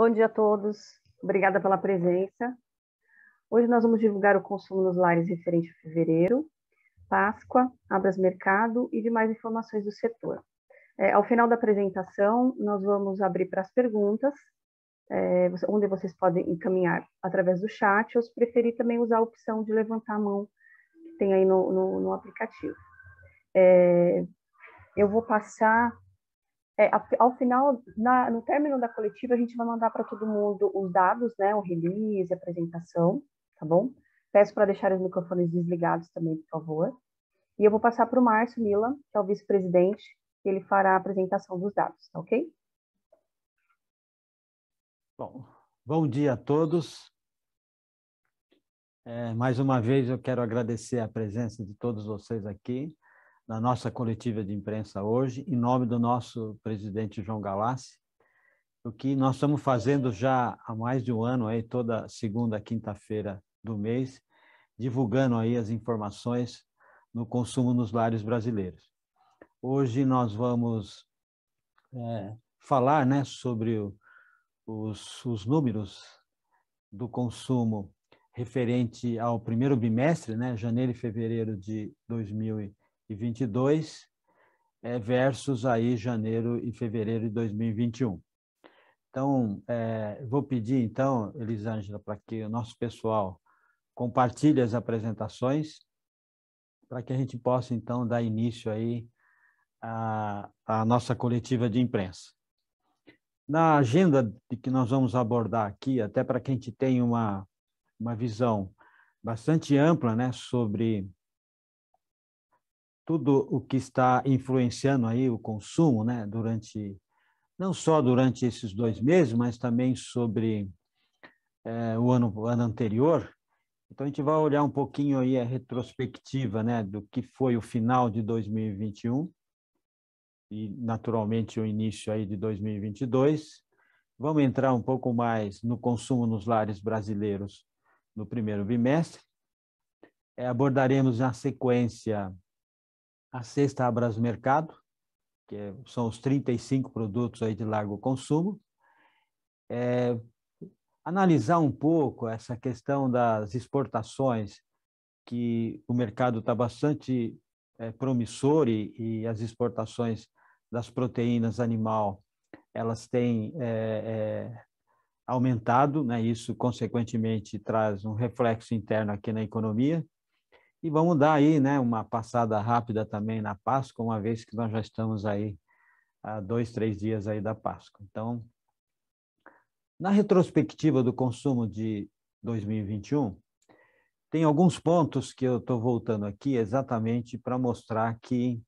Bom dia a todos, obrigada pela presença. Hoje nós vamos divulgar o consumo nos lares referente a fevereiro, Páscoa, Abras Mercado e demais informações do setor. É, ao final da apresentação, nós vamos abrir para as perguntas, é, onde vocês podem encaminhar através do chat, ou se preferir também usar a opção de levantar a mão que tem aí no, no, no aplicativo. É, eu vou passar é, ao final, na, no término da coletiva, a gente vai mandar para todo mundo os dados, né, o release, a apresentação, tá bom? Peço para deixar os microfones desligados também, por favor. E eu vou passar para o Márcio Mila, que é o vice-presidente, ele fará a apresentação dos dados, tá ok? Bom, bom dia a todos. É, mais uma vez eu quero agradecer a presença de todos vocês aqui na nossa coletiva de imprensa hoje, em nome do nosso presidente João Galassi, o que nós estamos fazendo já há mais de um ano, aí, toda segunda, quinta-feira do mês, divulgando aí as informações no consumo nos lares brasileiros. Hoje nós vamos é, falar né, sobre o, os, os números do consumo referente ao primeiro bimestre, né, janeiro e fevereiro de 2020, e 22 é, versus aí janeiro e fevereiro de 2021. Então, é, vou pedir então, Elisângela, para que o nosso pessoal compartilhe as apresentações, para que a gente possa então dar início aí à, à nossa coletiva de imprensa. Na agenda que nós vamos abordar aqui, até para que a gente tenha uma, uma visão bastante ampla né, sobre tudo o que está influenciando aí o consumo, né, durante não só durante esses dois meses, mas também sobre é, o ano, ano anterior. Então a gente vai olhar um pouquinho aí a retrospectiva, né, do que foi o final de 2021 e naturalmente o início aí de 2022. Vamos entrar um pouco mais no consumo nos lares brasileiros no primeiro bimestre. É, abordaremos na sequência a sexta abre mercado, que é, são os 35 produtos aí de largo consumo. É, analisar um pouco essa questão das exportações, que o mercado está bastante é, promissor e, e, as exportações das proteínas animal elas têm é, é aumentado, né? isso consequentemente traz um reflexo interno aqui na economia. E vamos dar aí né, uma passada rápida também na Páscoa, uma vez que nós já estamos aí há dois, três dias aí da Páscoa. Então, na retrospectiva do consumo de 2021, tem alguns pontos que eu estou voltando aqui exatamente para mostrar que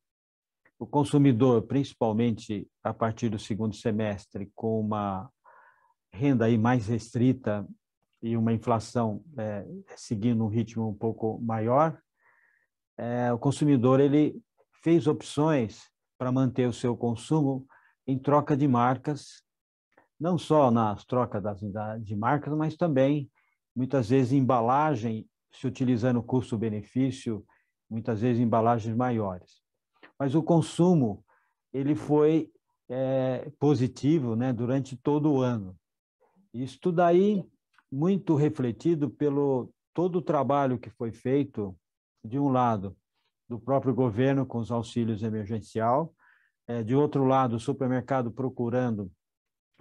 o consumidor, principalmente a partir do segundo semestre, com uma renda aí mais restrita e uma inflação é, seguindo um ritmo um pouco maior, é, o consumidor ele fez opções para manter o seu consumo em troca de marcas, não só nas trocas das, da, de marcas, mas também muitas vezes embalagem, se utilizando custo-benefício, muitas vezes embalagens maiores. Mas o consumo ele foi é, positivo né, durante todo o ano. Isso daí muito refletido pelo todo o trabalho que foi feito, de um lado, do próprio governo com os auxílios emergencial, eh, de outro lado, o supermercado procurando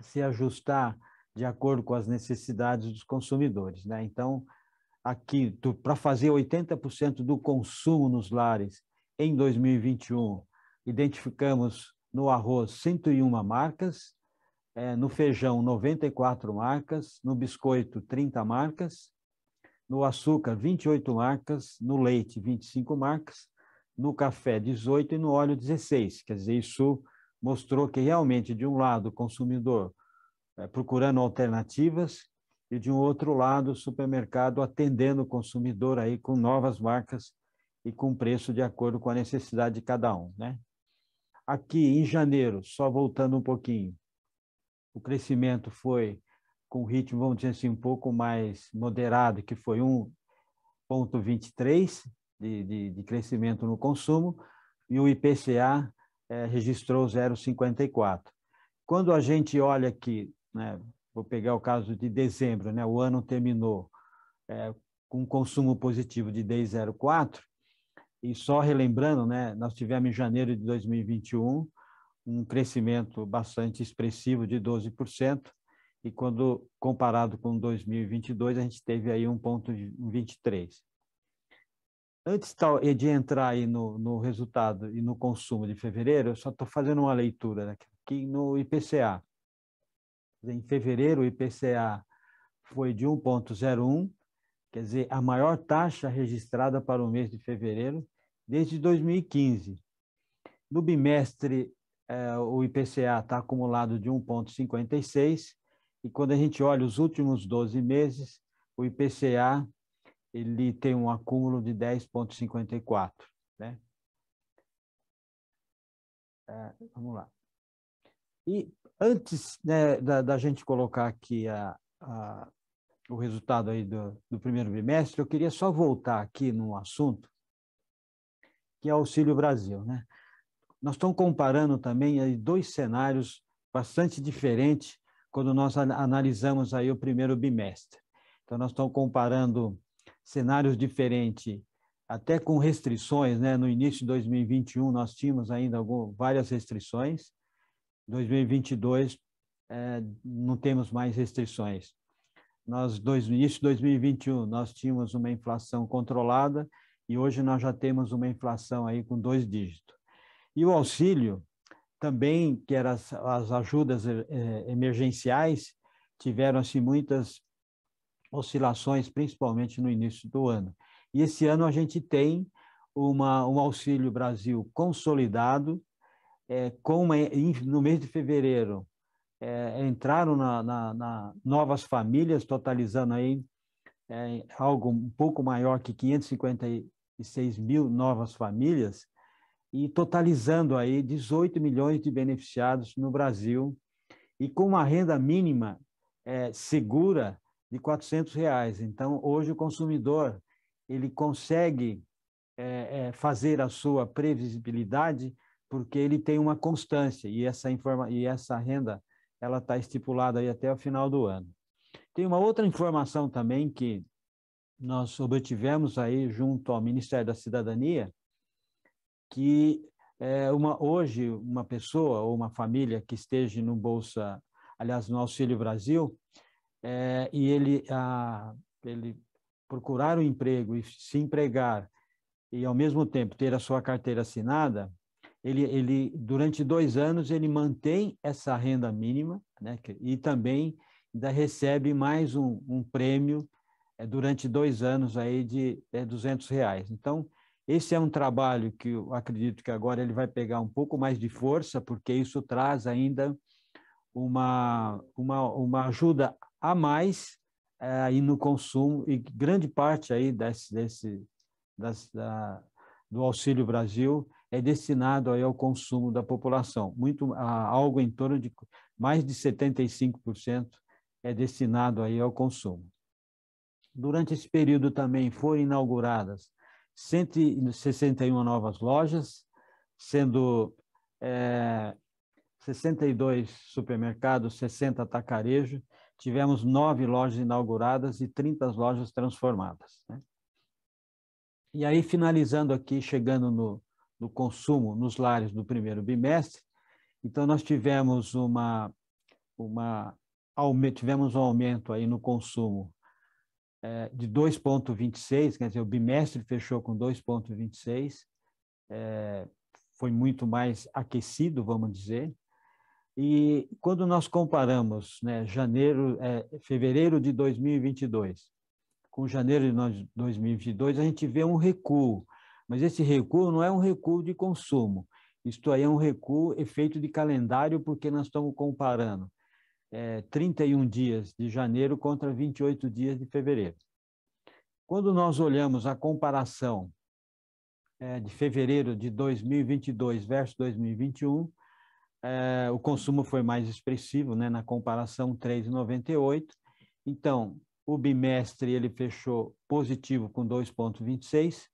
se ajustar de acordo com as necessidades dos consumidores. Né? Então, aqui, para fazer 80% do consumo nos lares em 2021, identificamos no arroz 101 marcas, é, no feijão 94 marcas, no biscoito 30 marcas, no açúcar 28 marcas, no leite 25 marcas, no café 18 e no óleo 16. Quer dizer, isso mostrou que realmente, de um lado, o consumidor é, procurando alternativas e, de um outro lado, o supermercado atendendo o consumidor aí com novas marcas e com preço de acordo com a necessidade de cada um, né? Aqui em janeiro, só voltando um pouquinho, o crescimento foi com ritmo, vamos dizer assim, um pouco mais moderado, que foi 1,23 de, de, de crescimento no consumo, e o IPCA é, eh, registrou 0,54. Quando a gente olha aqui, né, vou pegar o caso de dezembro, né, o ano terminou é, com consumo positivo de 10,04, e só relembrando, né, nós tivemos em janeiro de 2021 um crescimento bastante expressivo de 12%, e quando comparado com 2022, a gente teve aí 1,23%. Antes de entrar aí no, no, resultado e no consumo de fevereiro, eu só estou fazendo uma leitura né? aqui no IPCA. Em fevereiro, o IPCA foi de 1,01, quer dizer, a maior taxa registrada para o mês de fevereiro desde 2015. No bimestre é, o IPCA está acumulado de 1,56, e quando a gente olha os últimos 12 meses, o IPCA ele tem um acúmulo de 10,54. Né? É, vamos lá. E antes né, da, da, gente colocar aqui a, a, o resultado aí do, do primeiro bimestre, eu queria só voltar aqui num assunto que é Auxílio Brasil. Né? nós estamos comparando também aí dois cenários bastante diferentes quando nós analisamos aí o primeiro bimestre. Então, nós estamos comparando cenários diferentes, até com restrições, né? No início de 2021, nós tínhamos ainda algumas, várias restrições. 2022, é, não temos mais restrições. Nós, dois, início de 2021, nós tínhamos uma inflação controlada e hoje nós já temos uma inflação aí com dois dígitos. E o auxílio também, que eram as, as ajudas eh, eh, emergenciais, tiveram-se assim, muitas oscilações, principalmente no início do ano. E esse ano a gente tem uma, um Auxílio Brasil consolidado, eh, com uma, no mês de fevereiro entraram na, na, na, novas famílias, totalizando aí algo um pouco maior que 556 mil novas famílias, e totalizando aí 18 milhões de beneficiados no Brasil e com uma renda mínima é, segura de 400 reais. Então, hoje o consumidor ele consegue é, é, fazer a sua previsibilidade porque ele tem uma constância e essa informa e essa renda ela está estipulada aí até o final do ano. Tem uma outra informação também que nós obtivemos aí junto ao Ministério da Cidadania, que é, uma, hoje uma pessoa ou uma família que esteja no Bolsa, aliás, no Auxílio Brasil, é, e ele, a, ele procurar um emprego e se empregar e ao mesmo tempo ter a sua carteira assinada, ele, ele durante dois anos ele mantém essa renda mínima né, e também ainda recebe mais um, um prêmio é, durante dois anos aí de é, 200 reais. Então, esse é um trabalho que eu acredito que agora ele vai pegar um pouco mais de força, porque isso traz ainda uma, uma, uma ajuda a mais é, aí no consumo, e grande parte aí desse, desse, das, da, do Auxílio Brasil é destinado aí ao consumo da população. Muito, a, ah, algo em torno de mais de 75% é destinado aí ao consumo. Durante esse período também foram inauguradas 161 novas lojas, sendo é, eh, 62 supermercados, 60 atacarejo. Tivemos nove lojas inauguradas e 30 lojas transformadas. Né? E aí, finalizando aqui, chegando no, no consumo nos lares do primeiro bimestre, então nós tivemos uma, uma tivemos um aumento aí no consumo é, de 2,26, quer dizer, o bimestre fechou com 2,26, é, eh, foi muito mais aquecido, vamos dizer. E quando nós comparamos né, janeiro, é, fevereiro de 2022 com janeiro de 2022, a gente vê um recuo, mas esse recuo não é um recuo de consumo, isto aí é um recuo efeito de calendário, porque nós estamos comparando é, 31 dias de janeiro contra 28 dias de fevereiro. Quando nós olhamos a comparação é, de fevereiro de 2022 versus 2021, é, o consumo foi mais expressivo, né, na comparação 3,98. Então, o bimestre ele fechou positivo com 2,26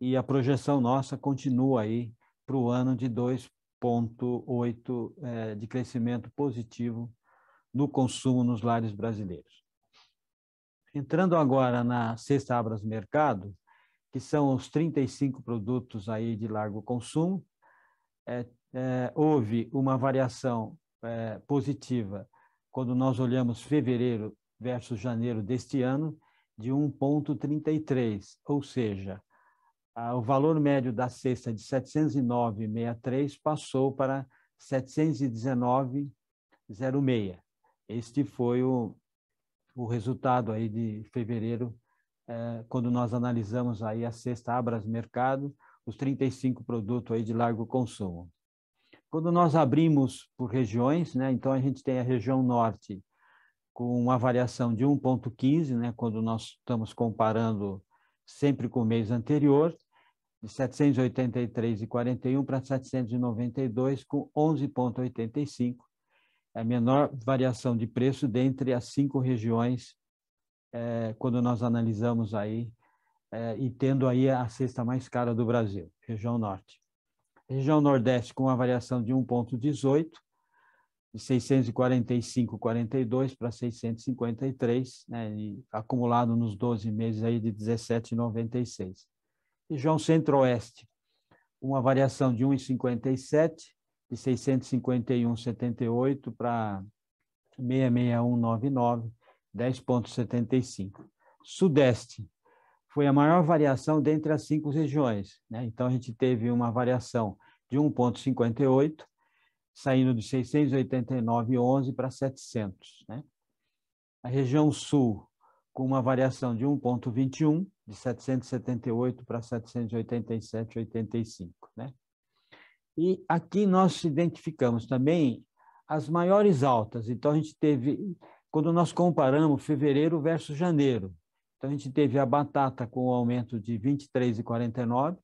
e a projeção nossa continua aí para o ano de 2,8 é, de crescimento positivo no consumo nos lares brasileiros. Entrando agora na Sexta Abras Mercado, que são os 35 produtos aí de largo consumo, é, é, houve uma variação é, positiva quando nós olhamos fevereiro versus janeiro deste ano, de 1,33, ou seja, a, o valor médio da cesta de 709,63 passou para 719,06. Este foi o, o resultado aí de fevereiro, é, quando nós analisamos aí a sexta Abras Mercado, os 35 produtos aí de largo consumo. Quando nós abrimos por regiões, né, então a gente tem a região norte com uma variação de 1,15, né, quando nós estamos comparando sempre com o mês anterior, de 783,41 para 792, com 11,85, a menor variação de preço dentre as cinco regiões é, quando nós analisamos aí é, e tendo aí a cesta mais cara do Brasil, região norte. Região nordeste com uma variação de 1,18, de 645,42 para 653, né, e acumulado nos 12 meses aí de 17,96. Região centro-oeste, uma variação de 1,57 de 651,78 para 66199, 10,75. Sudeste foi a maior variação dentre as cinco regiões. Né? Então, a gente teve uma variação de 1,58, saindo de 689,11 para 700. Né? A região sul, com uma variação de 1,21, de 778 para 787,85. Né? E aqui nós identificamos também as maiores altas. Então, a gente teve, quando nós comparamos fevereiro versus janeiro, então a gente teve a batata com um aumento de 23,49,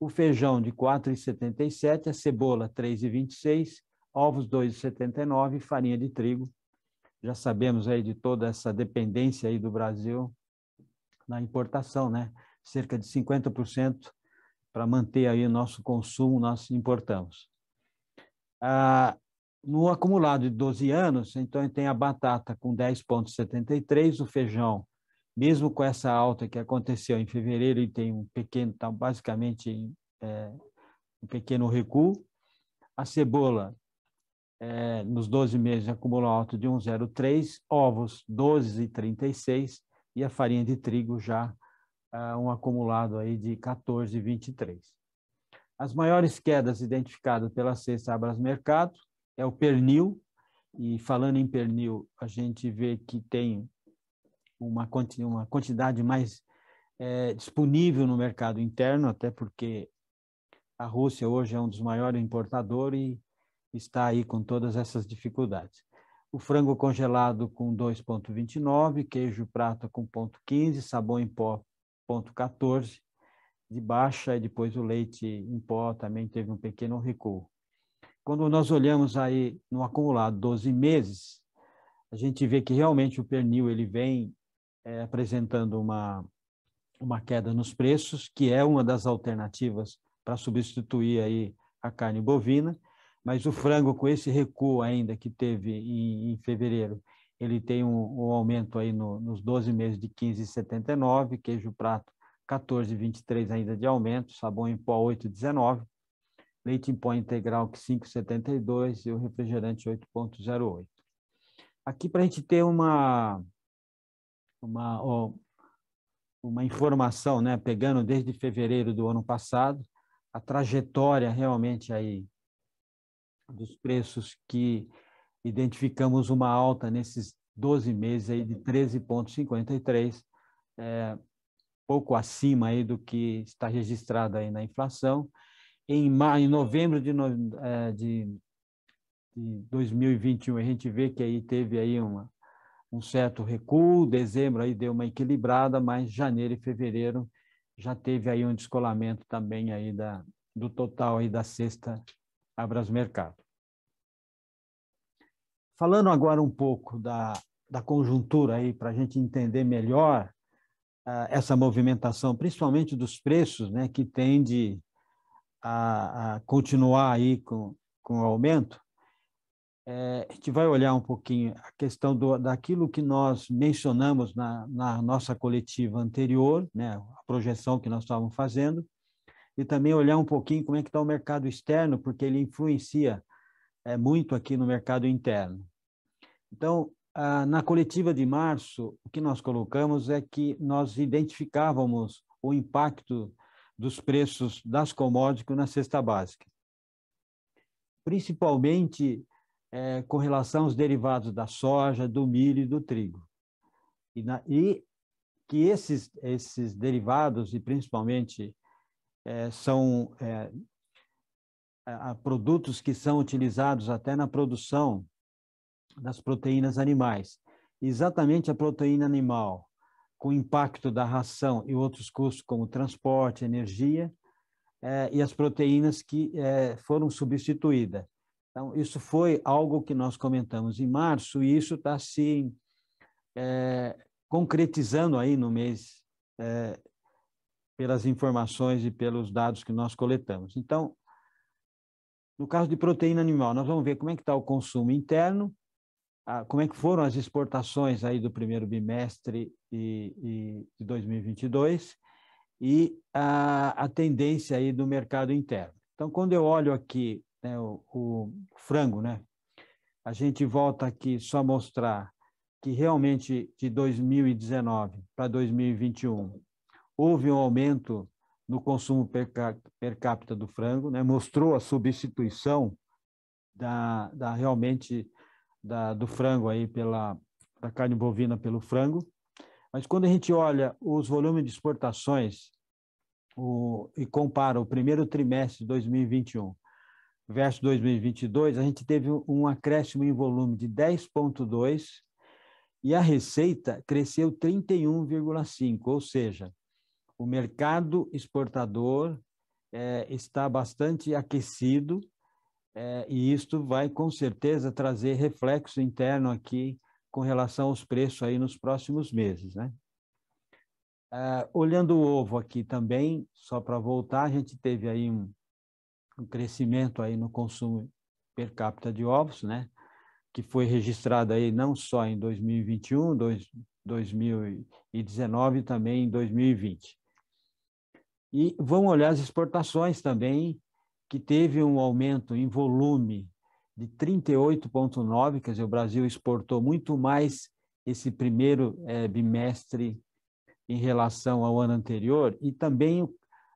o feijão de 4,77, a cebola 3,26, ovos 2,79 e farinha de trigo. Já sabemos aí de toda essa dependência aí do Brasil na importação, né? Cerca de 50% para manter aí o nosso consumo, nós importamos. Ah, no acumulado de 12 anos, então tem a batata com 10,73, o feijão, mesmo com essa alta que aconteceu em fevereiro, ele tem um pequeno, tá basicamente é, um pequeno recuo. A cebola, é, nos 12 meses, acumulou alta de 1,03, ovos 12,36 e a farinha de trigo já um acumulado aí de 14,23. As maiores quedas identificadas pela Cesta Abras Mercado é o pernil, e falando em pernil, a gente vê que tem uma, uma quantidade mais é, disponível no mercado interno, até porque a Rússia hoje é um dos maiores importadores e está aí com todas essas dificuldades. O frango congelado com 2,29, queijo prata com 0,15, sabão em pó 0,14 de baixa e depois o leite em pó também teve um pequeno recuo. Quando nós olhamos aí no acumulado 12 meses, a gente vê que realmente o pernil ele vem é, apresentando uma, uma queda nos preços, que é uma das alternativas para substituir aí a carne bovina, mas o frango com esse recuo ainda que teve em, em fevereiro ele tem um, um aumento aí no, nos 12 meses de 15,79, queijo prato 14,23 ainda de aumento, sabão em pó 8,19, leite em pó integral 5,72 e o refrigerante 8,08. Aqui para a gente ter uma, uma, ó, uma informação, né, pegando desde fevereiro do ano passado, a trajetória realmente aí dos preços que identificamos uma alta nesses 12 meses aí de 13,53, é, pouco acima aí do que está registrado aí na inflação. Em, maio, em novembro de, é, de, de 2021, a gente vê que aí teve aí uma, um certo recuo, dezembro aí deu uma equilibrada, mas janeiro e fevereiro já teve aí um descolamento também aí da, do total aí da sexta Abras Mercado. Falando agora um pouco da, da conjuntura aí, para a gente entender melhor uh, essa movimentação, principalmente dos preços, né, que tende a, a continuar aí com, com o aumento, é, a gente vai olhar um pouquinho a questão do, daquilo que nós mencionamos na, na nossa coletiva anterior, né, a projeção que nós estávamos fazendo, e também olhar um pouquinho como é que está o mercado externo, porque ele influencia é, muito aqui no mercado interno. Então, ah, na coletiva de março, o que nós colocamos é que nós identificávamos o impacto dos preços das commodities na cesta básica, principalmente é, com relação aos derivados da soja, do milho e do trigo. E, na, e que esses, esses derivados, e principalmente é, são é, a produtos que são utilizados até na produção das proteínas animais. Exatamente a proteína animal, com o impacto da ração e outros custos como transporte, energia, é, e as proteínas que é, foram substituídas. Então, isso foi algo que nós comentamos em março e isso está se é, concretizando aí no mês, pelas informações e pelos dados que nós coletamos. Então, no caso de proteína animal, nós vamos ver como é que está o consumo interno, como é que foram as exportações aí do primeiro bimestre e, e de 2022 e a, a, tendência aí do mercado interno. Então, quando eu olho aqui né, o, o, frango, né, a gente volta aqui só mostrar que realmente de 2019 para 2021 houve um aumento no consumo per, per capita do frango, né? mostrou a substituição da, da realmente da, do frango aí pela da carne bovina pelo frango. Mas quando a gente olha os volumes de exportações o, e compara o primeiro trimestre de 2021 versus 2022, a gente teve um acréscimo em volume de 10,2 e a receita cresceu 31,5, ou seja, o mercado exportador é, está bastante aquecido é, e isto vai com certeza trazer reflexo interno aqui com relação aos preços aí nos próximos meses, né? Ah, olhando o ovo aqui também, só para voltar, a gente teve aí um, um, crescimento aí no consumo per capita de ovos, né? Que foi registrado aí não só em 2021, dois, 2019 também em 2020. E vão olhar as exportações também, que teve um aumento em volume de 38,9, quer dizer, o Brasil exportou muito mais esse primeiro é, bimestre em relação ao ano anterior, e também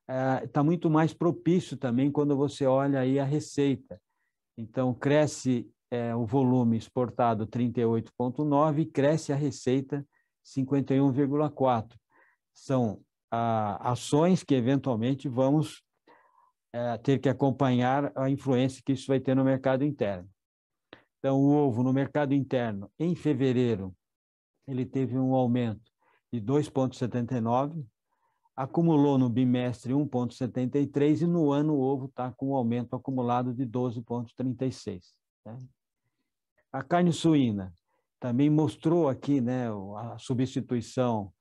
está eh, é, muito mais propício também quando você olha aí a receita. Então, cresce é, o volume exportado 38,9 e cresce a receita 51,4. São ações que eventualmente vamos é, ter que acompanhar a influência que isso vai ter no mercado interno. Então, o ovo no mercado interno, em fevereiro, ele teve um aumento de 2,79, acumulou no bimestre 1,73 e no ano o ovo está com um aumento acumulado de 12,36. Né? A carne suína também mostrou aqui né, a substituição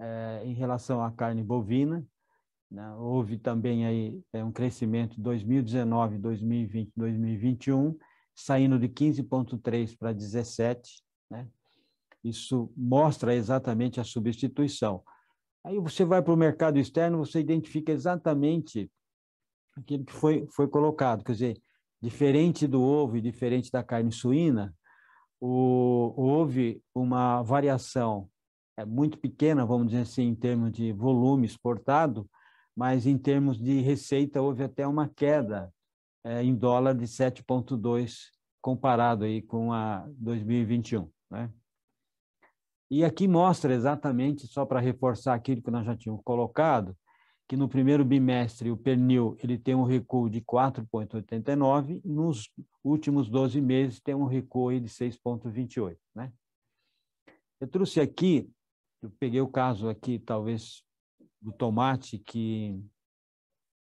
é, em relação à carne bovina. Né? Houve também aí, é, um crescimento 2019, 2020, 2021, saindo de 15,3 para 17. Né? Isso mostra exatamente a substituição. Aí você vai para o mercado externo, você identifica exatamente aquilo que foi, foi colocado. Quer dizer, diferente do ovo e diferente da carne suína, o, houve uma variação é muito pequena, vamos dizer assim, em termos de volume exportado, mas em termos de receita houve até uma queda é, em dólar de 7,2 comparado aí com a 2021, né? E aqui mostra exatamente, só para reforçar aquilo que nós já tínhamos colocado, que no primeiro bimestre o pernil ele tem um recuo de 4,89, nos últimos 12 meses tem um recuo de 6,28. Né? Eu trouxe aqui eu peguei o caso aqui, talvez, do tomate, que,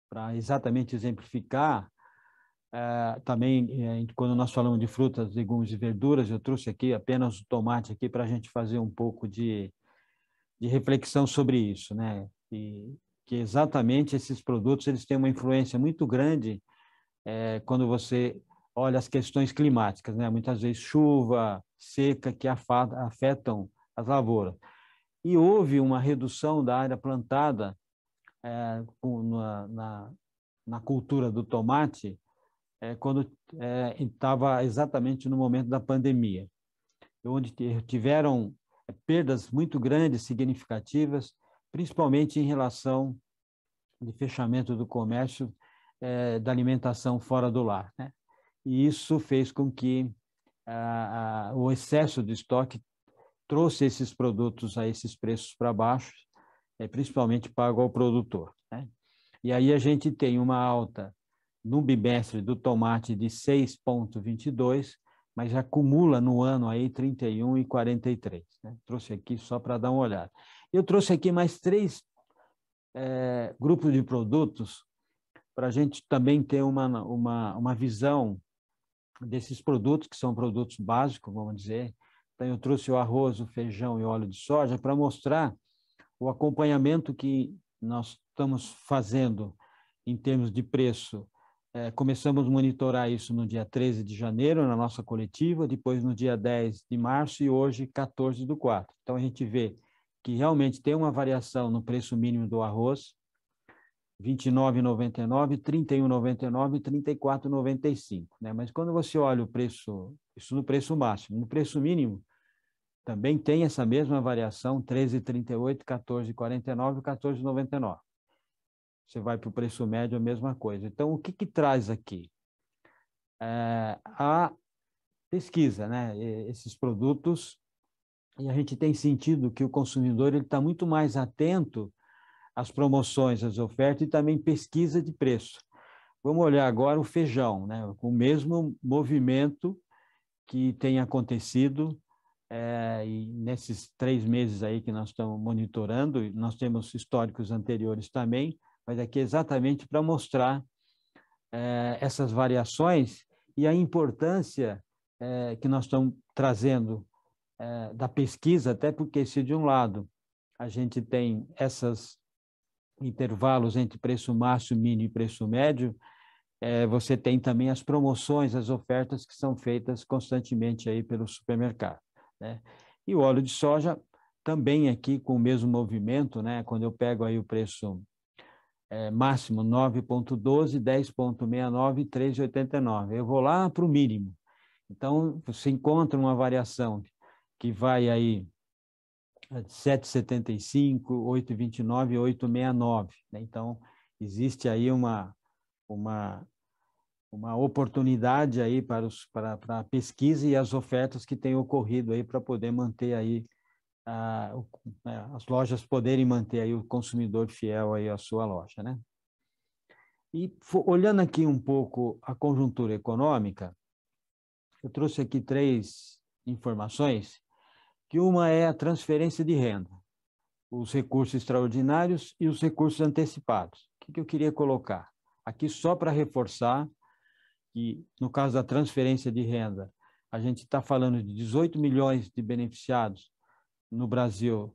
para exatamente exemplificar, é, também, é, quando nós falamos de frutas, legumes e verduras, eu trouxe aqui apenas o tomate aqui para a gente fazer um pouco de, de reflexão sobre isso, né? E, que exatamente esses produtos eles têm uma influência muito grande é, quando você olha as questões climáticas, né? Muitas vezes chuva, seca que afetam as lavouras e houve uma redução da área plantada é, na, na, na, cultura do tomate é, quando eh, estava exatamente no momento da pandemia, onde tiveram perdas muito grandes, significativas, principalmente em relação de fechamento do comércio da alimentação fora do lar. Né? E isso fez com que ah, ah, o excesso de estoque trouxe esses produtos a esses preços para baixo, é, principalmente pago ao produtor. Né? E aí a gente tem uma alta no bimestre do tomate de 6,22, mas acumula no ano aí 31 e 43. Né? Trouxe aqui só para dar uma olhada. Eu trouxe aqui mais três é, grupos de produtos para a gente também ter uma, uma, uma visão desses produtos, que são produtos básicos, vamos dizer, eu trouxe o arroz, o feijão e o óleo de soja para mostrar o acompanhamento que nós estamos fazendo em termos de preço. É, começamos a monitorar isso no dia 13 de janeiro, na nossa coletiva, depois no dia 10 de março e hoje 14 do 4. Então a gente vê que realmente tem uma variação no preço mínimo do arroz, 29,99, 31,99 e 34,95, né? Mas quando você olha o preço, isso no preço máximo, no preço mínimo, também tem essa mesma variação, 13,38, 14,49 e 14,99. Você vai para o preço médio, a mesma coisa. Então, o que, que traz aqui? É, a pesquisa, né? esses produtos, e a gente tem sentido que o consumidor está muito mais atento às promoções, às ofertas e também pesquisa de preço. Vamos olhar agora o feijão, né? o mesmo movimento que tem acontecido é, e nesses três meses aí que nós estamos monitorando, nós temos históricos anteriores também, mas aqui é exatamente para mostrar é, essas variações e a importância é, que nós estamos trazendo é, da pesquisa, até porque se de um lado a gente tem esses intervalos entre preço máximo, mínimo e preço médio, é, você tem também as promoções, as ofertas que são feitas constantemente aí pelo supermercado. Né? E o óleo de soja também aqui com o mesmo movimento, né? quando eu pego aí o preço é, máximo 9,12, 10,69, 3,89. Eu vou lá para o mínimo. Então, você encontra uma variação que vai aí 7,75, 8,29, 8,69. Né? Então, existe aí uma, uma uma oportunidade aí para, os, para, para a pesquisa e as ofertas que têm ocorrido aí para poder manter aí a, né, as lojas poderem manter aí o consumidor fiel aí à sua loja, né? E olhando aqui um pouco a conjuntura econômica, eu trouxe aqui três informações, que uma é a transferência de renda, os recursos extraordinários e os recursos antecipados. O que, que eu queria colocar? Aqui só para reforçar que no caso da transferência de renda, a gente está falando de 18 milhões de beneficiados no Brasil,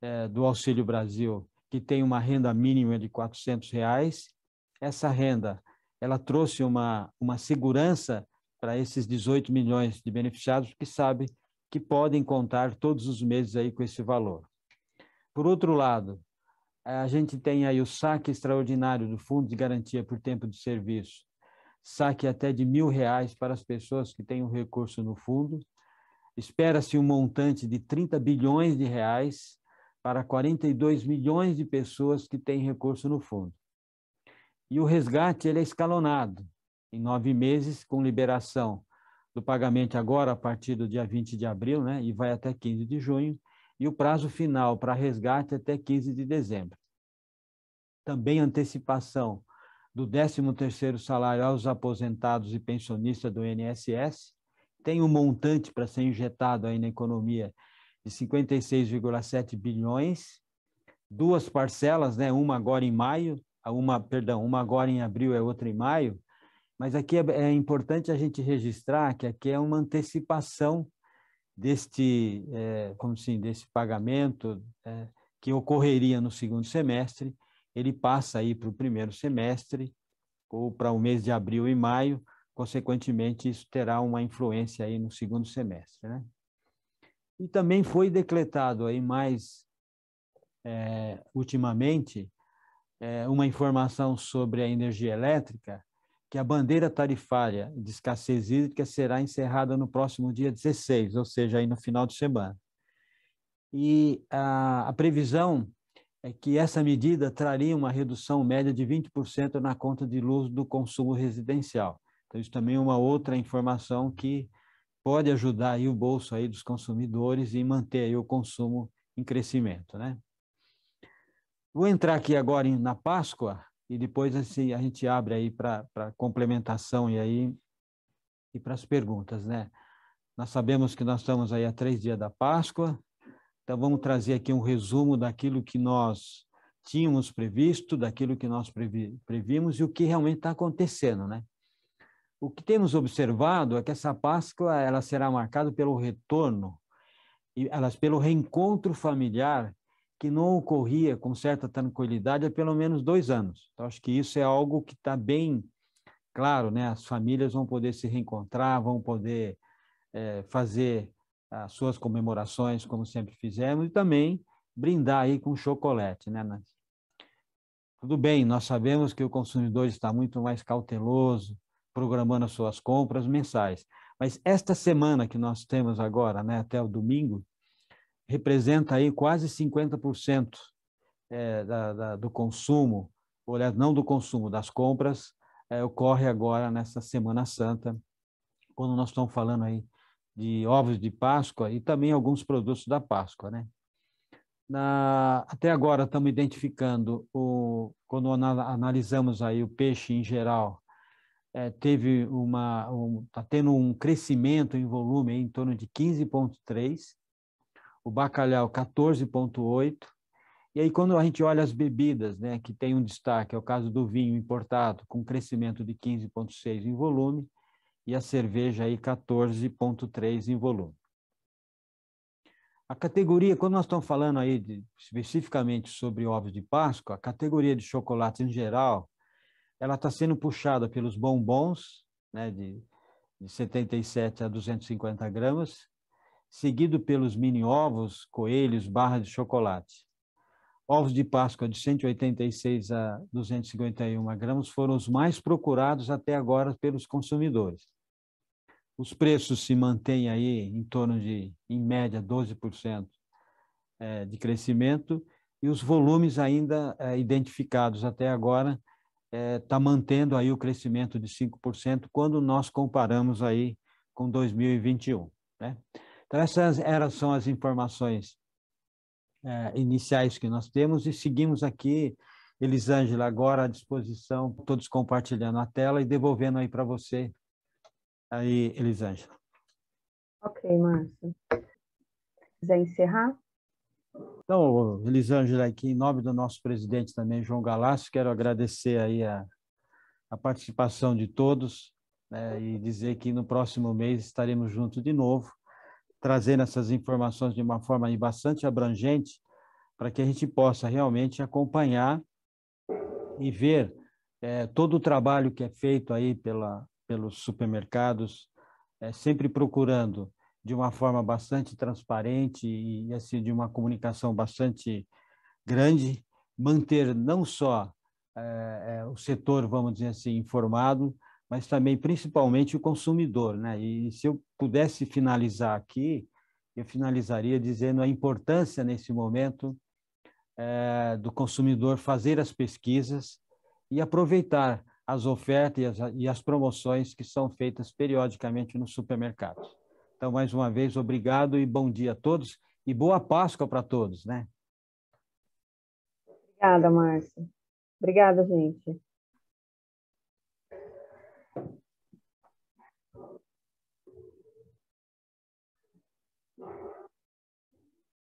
é, do Auxílio Brasil, que tem uma renda mínima de R$ 400. Reais. Essa renda ela trouxe uma, uma segurança para esses 18 milhões de beneficiados que sabe que podem contar todos os meses aí com esse valor. Por outro lado, a gente tem aí o saque extraordinário do Fundo de Garantia por Tempo de Serviço, saque até de mil reais para as pessoas que têm o um recurso no fundo. Espera-se um montante de 30 bilhões de reais para 42 milhões de pessoas que têm recurso no fundo. E o resgate ele é escalonado em nove meses, com liberação do pagamento agora a partir do dia 20 de abril, né, e vai até 15 de junho, e o prazo final para resgate é até 15 de dezembro. Também antecipação do 13º salário aos aposentados e pensionistas do INSS, tem um montante para ser injetado aí na economia de 56,7 bilhões, duas parcelas, né? Uma agora em maio, uma, perdão, uma agora em abril é outra em maio, mas aqui é, é importante a gente registrar que aqui é uma antecipação deste, é, como assim, desse pagamento é, que ocorreria no segundo semestre ele passa aí para o primeiro semestre ou para o mês de abril e maio, consequentemente isso terá uma influência aí no segundo semestre, né? E também foi decretado aí mais é, ultimamente é, uma informação sobre a energia elétrica que a bandeira tarifária de escassez hídrica será encerrada no próximo dia 16, ou seja, aí no final de semana. E a, a previsão é que essa medida traria uma redução média de 20% na conta de luz do consumo residencial. Então, isso também é uma outra informação que pode ajudar aí o bolso aí dos consumidores e manter aí o consumo em crescimento, né? Vou entrar aqui agora na Páscoa e depois assim, a gente abre aí para complementação e aí e para as perguntas, né? Nós sabemos que nós estamos aí a três dias da Páscoa, então, vamos trazer aqui um resumo daquilo que nós tínhamos previsto, daquilo que nós previ, previmos e o que realmente está acontecendo, né? O que temos observado é que essa Páscoa ela será marcada pelo retorno, elas pelo reencontro familiar que não ocorria com certa tranquilidade há pelo menos dois anos. Então, acho que isso é algo que está bem claro, né? As famílias vão poder se reencontrar, vão poder é, fazer as suas comemorações, como sempre fizemos, e também brindar aí com chocolate, né, Nancy? Tudo bem, nós sabemos que o consumidor está muito mais cauteloso, programando as suas compras mensais. Mas esta semana que nós temos agora, né, até o domingo, representa aí quase 50% é, da, da, do consumo, aliás, não do consumo, das compras, é, ocorre agora nessa Semana Santa, quando nós estamos falando aí de ovos de Páscoa e também alguns produtos da Páscoa, né? Na, até agora estamos identificando o, quando analisamos aí o peixe em geral, é, teve uma está um, tá tendo um crescimento em volume em torno de 15,3, o bacalhau 14,8 e aí quando a gente olha as bebidas, né, que tem um destaque, é o caso do vinho importado com um crescimento de 15,6 em volume e a cerveja aí 14,3 em volume. A categoria, quando nós estamos falando aí de, especificamente sobre ovos de Páscoa, a categoria de chocolates em geral, ela está sendo puxada pelos bombons, né, de, de 77 a 250 gramas, seguido pelos mini ovos, coelhos, barras de chocolate. Ovos de Páscoa de 186 a 251 gramas foram os mais procurados até agora pelos consumidores os preços se mantêm aí em torno de, em média, 12% é, de crescimento, e os volumes ainda é, identificados até agora está é, mantendo aí o crescimento de 5% quando nós comparamos aí com 2021. Né? Então, essas eram, são as informações iniciais que nós temos e seguimos aqui, Elisângela, agora à disposição, todos compartilhando a tela e devolvendo aí para você Aí, Elisângela. Ok, Márcio. Quiser encerrar? Então, Elisângela, aqui em nome do nosso presidente também, João Galasso, quero agradecer aí a, a participação de todos né, e dizer que no próximo mês estaremos juntos de novo, trazendo essas informações de uma forma bastante abrangente, para que a gente possa realmente acompanhar e ver é, todo o trabalho que é feito aí pela, pelos supermercados, é, sempre procurando de uma forma bastante transparente e assim de uma comunicação bastante grande manter não só é, é, o setor vamos dizer assim informado mas também principalmente o consumidor né e se eu pudesse finalizar aqui eu finalizaria dizendo a importância nesse momento é, do consumidor fazer as pesquisas e aproveitar as ofertas e as, e as promoções que são feitas periodicamente nos supermercados. Então, mais uma vez, obrigado e bom dia a todos e boa Páscoa para todos, né? Obrigada, Márcia. Obrigada, gente.